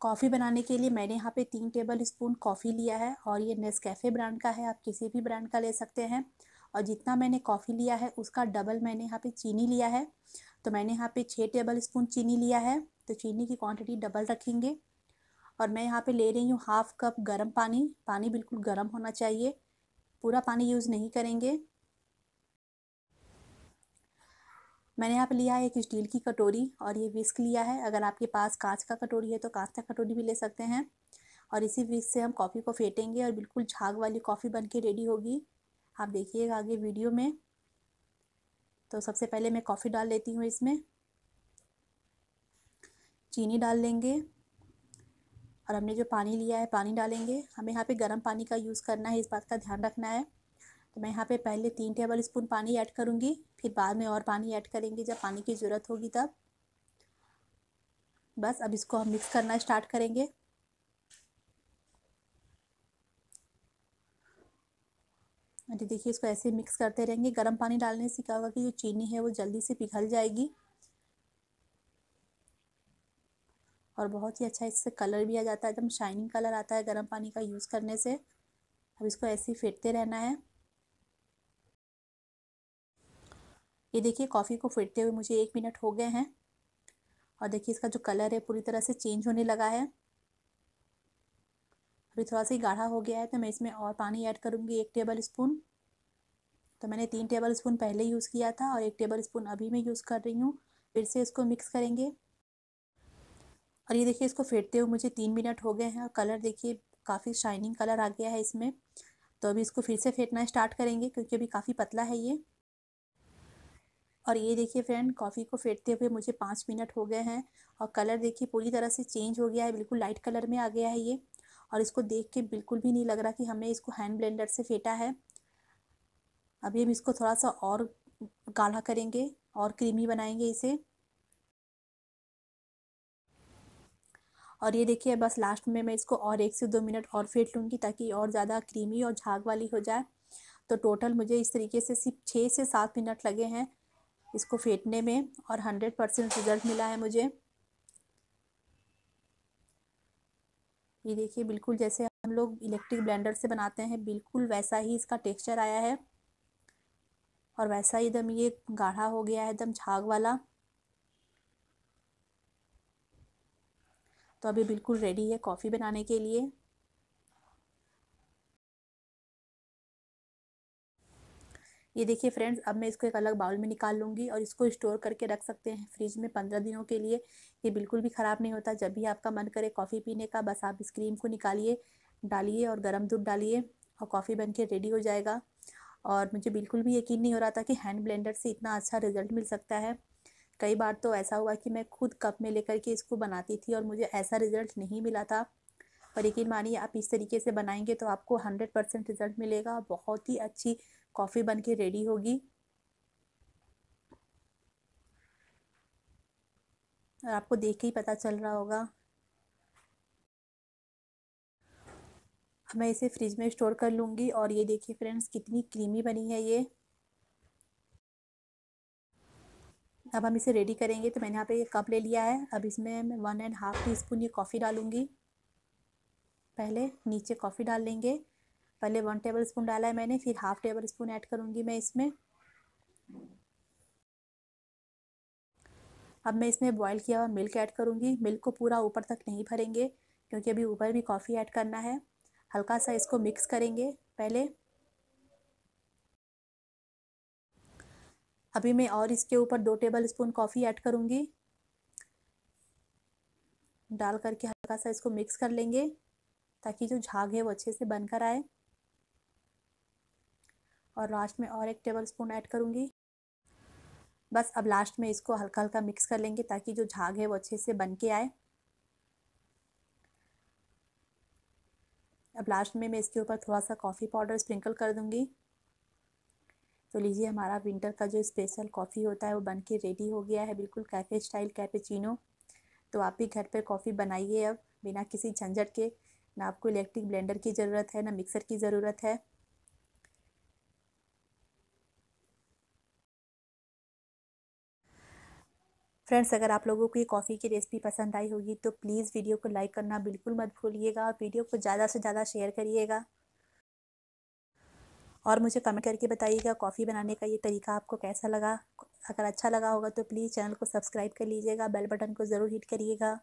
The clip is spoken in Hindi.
कॉफ़ी बनाने के लिए मैंने यहाँ पे तीन टेबल स्पून कॉफ़ी लिया है और ये नेस्कैफ़े ब्रांड का है आप किसी भी ब्रांड का ले सकते हैं और जितना मैंने कॉफ़ी लिया है उसका डबल मैंने यहाँ पे चीनी लिया है तो मैंने यहाँ पे छः टेबल स्पून चीनी लिया है तो चीनी की क्वांटिटी डबल रखेंगे और मैं यहाँ पे ले रही हूँ हाफ़ कप गर्म पानी पानी बिल्कुल गर्म होना चाहिए पूरा पानी यूज़ नहीं करेंगे मैंने यहाँ पे लिया है एक स्टील की कटोरी और ये विस्क लिया है अगर आपके पास कांच का कटोरी है तो कांच का कटोरी भी ले सकते हैं और इसी विस्क से हम कॉफ़ी को फेंटेंगे और बिल्कुल झाग वाली कॉफ़ी बन के रेडी होगी आप देखिएगा आगे वीडियो में तो सबसे पहले मैं कॉफ़ी डाल लेती हूँ इसमें चीनी डाल लेंगे और हमने जो पानी लिया है पानी डालेंगे हमें यहाँ पे गर्म पानी का यूज़ करना है इस बात का ध्यान रखना है तो मैं यहाँ पे पहले तीन टेबल स्पून पानी ऐड करूँगी फिर बाद में और पानी ऐड करेंगे जब पानी की ज़रूरत होगी तब बस अब इसको हम मिक्स करना स्टार्ट करेंगे अरे देखिए इसको ऐसे मिक्स करते रहेंगे गर्म पानी डालने से क्या होगा कि जो चीनी है वो जल्दी से पिघल जाएगी और बहुत ही अच्छा इससे कलर भी आ जाता है एकदम शाइनिंग कलर आता है गर्म पानी का यूज़ करने से अब इसको ऐसे ही फेंटते रहना है ये देखिए कॉफ़ी को फेंटते हुए मुझे एक मिनट हो गए हैं और देखिए इसका जो कलर है पूरी तरह से चेंज होने लगा है अभी थोड़ा सा गाढ़ा हो गया है तो मैं इसमें और पानी ऐड करूँगी एक टेबल स्पून तो मैंने तीन टेबल स्पून पहले यूज़ किया था और एक टेबल स्पून अभी मैं यूज़ कर रही हूँ फिर से इसको मिक्स करेंगे और ये देखिए इसको फेंटते हुए मुझे तीन मिनट हो गए हैं और कलर देखिए काफ़ी शाइनिंग कलर आ गया है इसमें तो अभी इसको फिर से फेंटना स्टार्ट करेंगे क्योंकि अभी काफ़ी पतला है ये और ये देखिए फ्रेंड कॉफ़ी को फेंटते हुए मुझे पाँच मिनट हो गए हैं और कलर देखिए पूरी तरह से चेंज हो गया है बिल्कुल लाइट कलर में आ गया है ये और इसको देख के बिल्कुल भी नहीं लग रहा कि हमने इसको हैंड ब्लेंडर से फेंटा है अभी हम इसको थोड़ा सा और गाढ़ा करेंगे और क्रीमी बनाएंगे इसे और ये देखिए बस लास्ट में मैं इसको और एक से दो मिनट और फेंट लूँगी ताकि और ज़्यादा क्रीमी और झाग वाली हो जाए तो टोटल मुझे इस तरीके से सिर्फ छः से सात मिनट लगे हैं इसको फेंटने में और हंड्रेड परसेंट रिज़ल्ट मिला है मुझे ये देखिए बिल्कुल जैसे हम लोग इलेक्ट्रिक ब्लेंडर से बनाते हैं बिल्कुल वैसा ही इसका टेक्सचर आया है और वैसा ही एकदम ये गाढ़ा हो गया है एकदम झाग वाला तो अभी बिल्कुल रेडी है कॉफ़ी बनाने के लिए ये देखिए फ्रेंड्स अब मैं इसको एक अलग बाउल में निकाल लूँगी और इसको स्टोर करके रख सकते हैं फ्रिज में पंद्रह दिनों के लिए ये बिल्कुल भी ख़राब नहीं होता जब भी आपका मन करे कॉफ़ी पीने का बस आप इस क्रीम को निकालिए डालिए और गर्म दूध डालिए और कॉफ़ी बन के रेडी हो जाएगा और मुझे बिल्कुल भी यकीन नहीं हो रहा था कि हैंड ब्लेंडर से इतना अच्छा रिजल्ट मिल सकता है कई बार तो ऐसा हुआ कि मैं खुद कप में लेकर के इसको बनाती थी और मुझे ऐसा रिज़ल्ट नहीं मिला था और यकीन मानिए आप इस तरीके से बनाएंगे तो आपको हंड्रेड परसेंट रिज़ल्ट मिलेगा बहुत ही अच्छी कॉफ़ी बन के रेडी होगी और आपको देख के ही पता चल रहा होगा मैं इसे फ्रिज में स्टोर कर लूँगी और ये देखिए फ्रेंड्स कितनी क्रीमी बनी है ये अब हम इसे रेडी करेंगे तो मैंने यहाँ पे ये कप ले लिया है अब इसमें मैं one and half teaspoon ये कॉफ़ी डालूँगी पहले नीचे कॉफ़ी डाल लेंगे पहले वन टेबल स्पून डाला है मैंने फिर हाफ़ टेबल स्पून ऐड करूँगी मैं इसमें अब मैं इसमें बॉईल किया हुआ मिल्क ऐड करूँगी मिल्क को पूरा ऊपर तक नहीं भरेंगे क्योंकि अभी ऊपर भी कॉफ़ी ऐड करना है हल्का सा इसको मिक्स करेंगे पहले अभी मैं और इसके ऊपर दो टेबल स्पून कॉफ़ी ऐड करूँगी डाल करके हल्का सा इसको मिक्स कर लेंगे ताकि जो झाग है वो अच्छे से बनकर आए और लास्ट में और एक टेबल स्पून ऐड करूँगी बस अब लास्ट में इसको हल्का हल्का मिक्स कर लेंगे ताकि जो झाग है वो अच्छे से बन के आए अब लास्ट में मैं इसके ऊपर थोड़ा सा कॉफ़ी पाउडर स्प्रिंकल कर दूँगी तो लीजिए हमारा विंटर का जो स्पेशल कॉफ़ी होता है वो बन के रेडी हो गया है बिल्कुल कैफ़े स्टाइल कैपेचिनो तो आप भी घर पर कॉफ़ी बनाइए अब बिना किसी झंझट के ना आपको इलेक्ट्रिक ब्लेंडर की ज़रूरत है ना मिक्सर की ज़रूरत है फ्रेंड्स अगर आप लोगों को ये कॉफ़ी की रेसिपी पसंद आई होगी तो प्लीज़ वीडियो को लाइक करना बिल्कुल मत भूलिएगा और वीडियो को ज़्यादा से ज़्यादा शेयर करिएगा और मुझे कमेंट करके बताइएगा कॉफ़ी बनाने का ये तरीका आपको कैसा लगा अगर अच्छा लगा होगा तो प्लीज़ चैनल को सब्सक्राइब कर लीजिएगा बेल बटन को ज़रूर हिट करिएगा